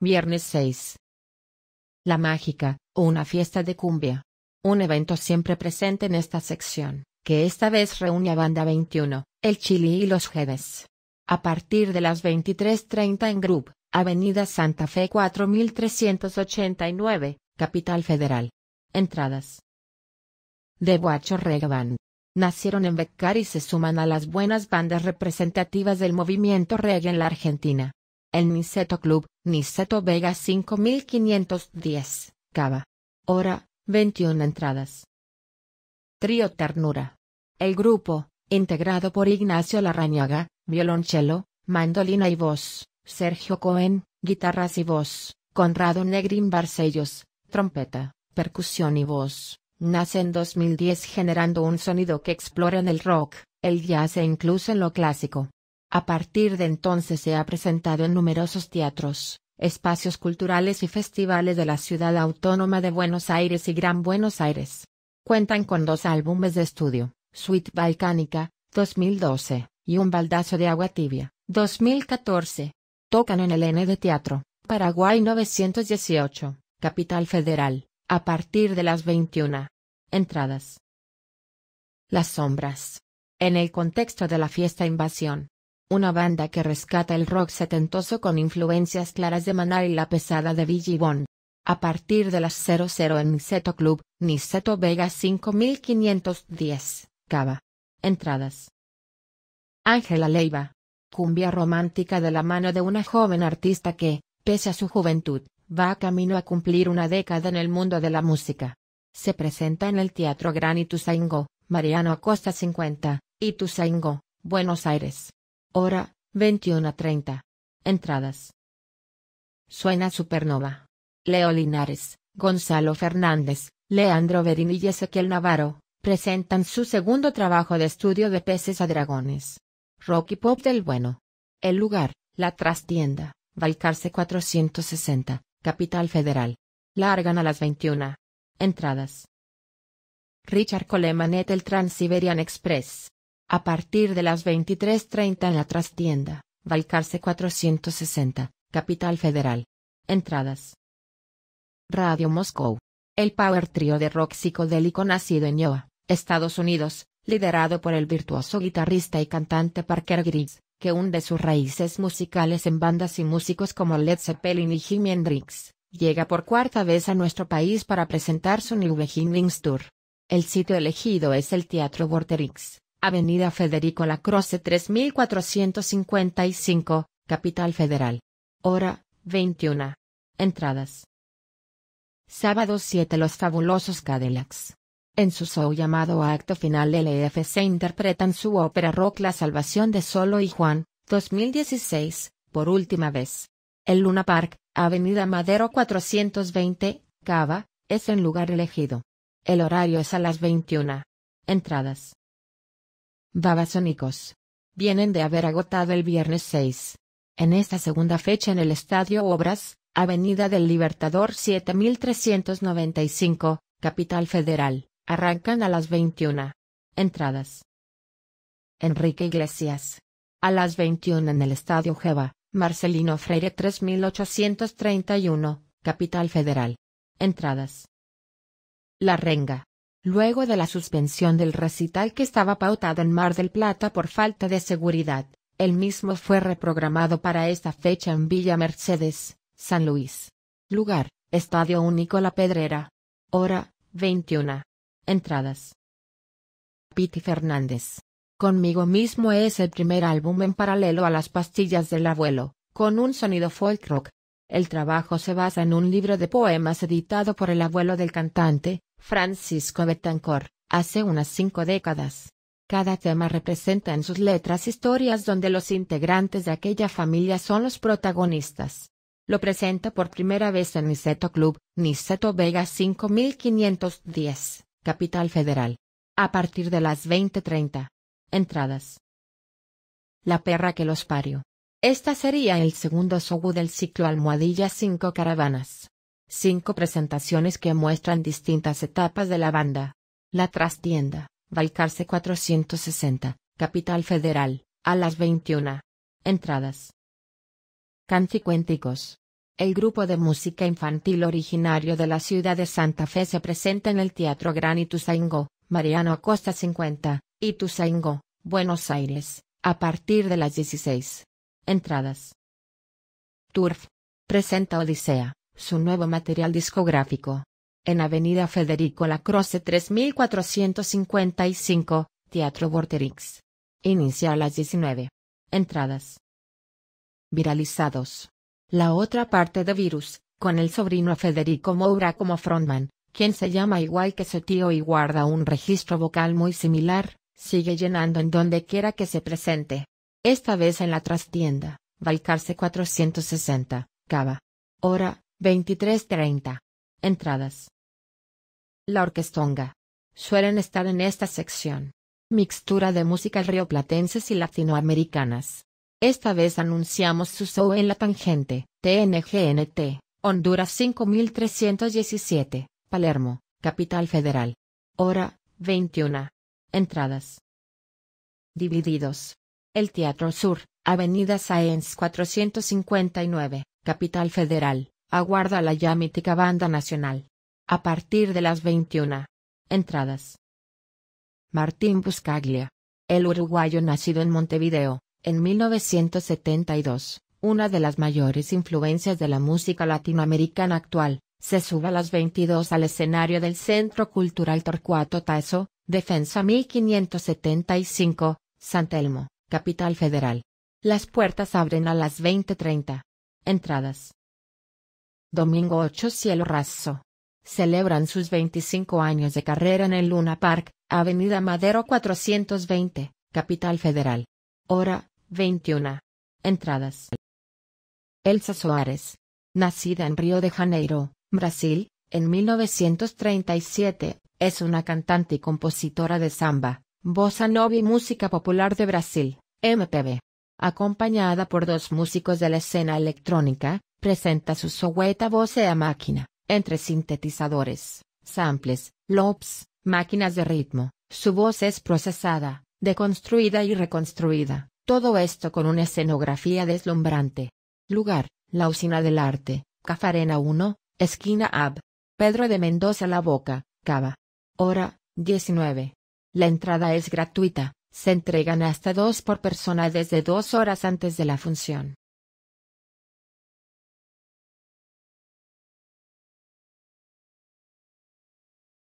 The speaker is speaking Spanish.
Viernes 6. La mágica, o una fiesta de cumbia. Un evento siempre presente en esta sección, que esta vez reúne a Banda 21, El Chili y Los Jeves. A partir de las 23.30 en Group, Avenida Santa Fe 4389, Capital Federal. Entradas. De Guacho Reggae Nacieron en Becar y se suman a las buenas bandas representativas del movimiento reggae en la Argentina. El Niceto Club, Niceto Vega 5510, Cava. Hora, 21 entradas. Trío Ternura. El grupo, integrado por Ignacio Larrañaga, violonchelo, mandolina y voz, Sergio Cohen, guitarras y voz, Conrado Negrin Barcellos, trompeta, percusión y voz, nace en 2010 generando un sonido que explora en el rock, el jazz e incluso en lo clásico. A partir de entonces se ha presentado en numerosos teatros, espacios culturales y festivales de la ciudad autónoma de Buenos Aires y Gran Buenos Aires. Cuentan con dos álbumes de estudio, Suite Balcánica, 2012, y Un baldazo de agua tibia, 2014. Tocan en el N de Teatro, Paraguay 918, Capital Federal, a partir de las 21. Entradas. Las sombras. En el contexto de la fiesta invasión, una banda que rescata el rock setentoso con influencias claras de Maná y la pesada de Billy A partir de las 00 en Niceto Club, Niceto Vega 5510, Cava. Entradas. Ángela Leiva. Cumbia romántica de la mano de una joven artista que, pese a su juventud, va camino a cumplir una década en el mundo de la música. Se presenta en el Teatro Gran Ituzaingó, Mariano Acosta 50, Ituzaingó, Buenos Aires. Hora, 21.30. Entradas. Suena Supernova. Leo Linares, Gonzalo Fernández, Leandro Verín y Ezequiel Navarro, presentan su segundo trabajo de estudio de peces a dragones. Rocky Pop del Bueno. El lugar, La Trastienda, Valcarce 460, Capital Federal. Largan a las 21. Entradas. Richard Colemanet El Transiberian Express. A partir de las 23.30 en la trastienda, Valcarce 460, Capital Federal. Entradas. Radio Moscow. El power trio de rock psicodélico nacido en Iowa, Estados Unidos, liderado por el virtuoso guitarrista y cantante Parker Griggs, que hunde sus raíces musicales en bandas y músicos como Led Zeppelin y Jimi Hendrix, llega por cuarta vez a nuestro país para presentar su New Beginnings Tour. El sitio elegido es el Teatro Vorterix, Avenida Federico Lacroce 3455, Capital Federal. Hora, 21. Entradas. Sábado 7 Los fabulosos Cadillacs. En su show llamado Acto Final LFC e interpretan su ópera rock La Salvación de Solo y Juan, 2016, por última vez. El Luna Park, Avenida Madero 420, Cava, es el lugar elegido. El horario es a las 21. Entradas. Babasónicos. Vienen de haber agotado el viernes 6. En esta segunda fecha en el Estadio Obras, Avenida del Libertador 7395, Capital Federal, arrancan a las 21. Entradas. Enrique Iglesias. A las 21 en el Estadio Jeva, Marcelino Freire 3831, Capital Federal. Entradas. La Renga luego de la suspensión del recital que estaba pautado en Mar del Plata por falta de seguridad. El mismo fue reprogramado para esta fecha en Villa Mercedes, San Luis. Lugar, Estadio Único La Pedrera. Hora, 21. Entradas. Piti Fernández. Conmigo mismo es el primer álbum en paralelo a Las pastillas del abuelo, con un sonido folk rock. El trabajo se basa en un libro de poemas editado por el abuelo del cantante, Francisco Betancourt, hace unas cinco décadas. Cada tema representa en sus letras historias donde los integrantes de aquella familia son los protagonistas. Lo presenta por primera vez en Niceto Club, Niceto Vega 5510, Capital Federal. A partir de las 20.30. Entradas. La perra que los parió. Esta sería el segundo show del ciclo Almohadilla 5 Caravanas. Cinco presentaciones que muestran distintas etapas de la banda. La trastienda, Valcarce 460, Capital Federal, a las 21. Entradas. Cuénticos. El grupo de música infantil originario de la ciudad de Santa Fe se presenta en el Teatro Gran Ituzaingó, Mariano Acosta 50, Ituzaingó, Buenos Aires, a partir de las 16. Entradas. Turf. Presenta Odisea, su nuevo material discográfico. En Avenida Federico Lacroce 3455, Teatro Vorterix. Inicia a las 19. Entradas. Viralizados. La otra parte de Virus, con el sobrino Federico Moura como frontman, quien se llama igual que su tío y guarda un registro vocal muy similar, sigue llenando en donde quiera que se presente. Esta vez en la trastienda, Valcarce 460, Cava. Hora, 23.30. Entradas. La orquestonga. Suelen estar en esta sección. Mixtura de música rioplatenses y latinoamericanas. Esta vez anunciamos su show en la tangente, TNGNT, Honduras 5317, Palermo, Capital Federal. Hora, 21. Entradas. Divididos. El Teatro Sur, Avenida Saenz 459, Capital Federal aguarda la ya mítica banda nacional. A partir de las 21. Entradas. Martín Buscaglia. El uruguayo nacido en Montevideo, en 1972, una de las mayores influencias de la música latinoamericana actual, se sube a las 22 al escenario del Centro Cultural Torcuato Tasso, Defensa 1575, San Telmo, Capital Federal. Las puertas abren a las 20.30. Entradas. Domingo 8 Cielo Raso. Celebran sus 25 años de carrera en el Luna Park, Avenida Madero 420, Capital Federal. Hora, 21. Entradas. Elsa Soares. Nacida en Río de Janeiro, Brasil, en 1937, es una cantante y compositora de samba, bossa nova y música popular de Brasil, MPB. Acompañada por dos músicos de la escena electrónica, Presenta su sohueta voz a máquina, entre sintetizadores, samples, loops, máquinas de ritmo, su voz es procesada, deconstruida y reconstruida, todo esto con una escenografía deslumbrante. Lugar, la usina del arte, Cafarena 1, esquina AB. Pedro de Mendoza La Boca, Cava. Hora, 19. La entrada es gratuita, se entregan hasta dos por persona desde dos horas antes de la función.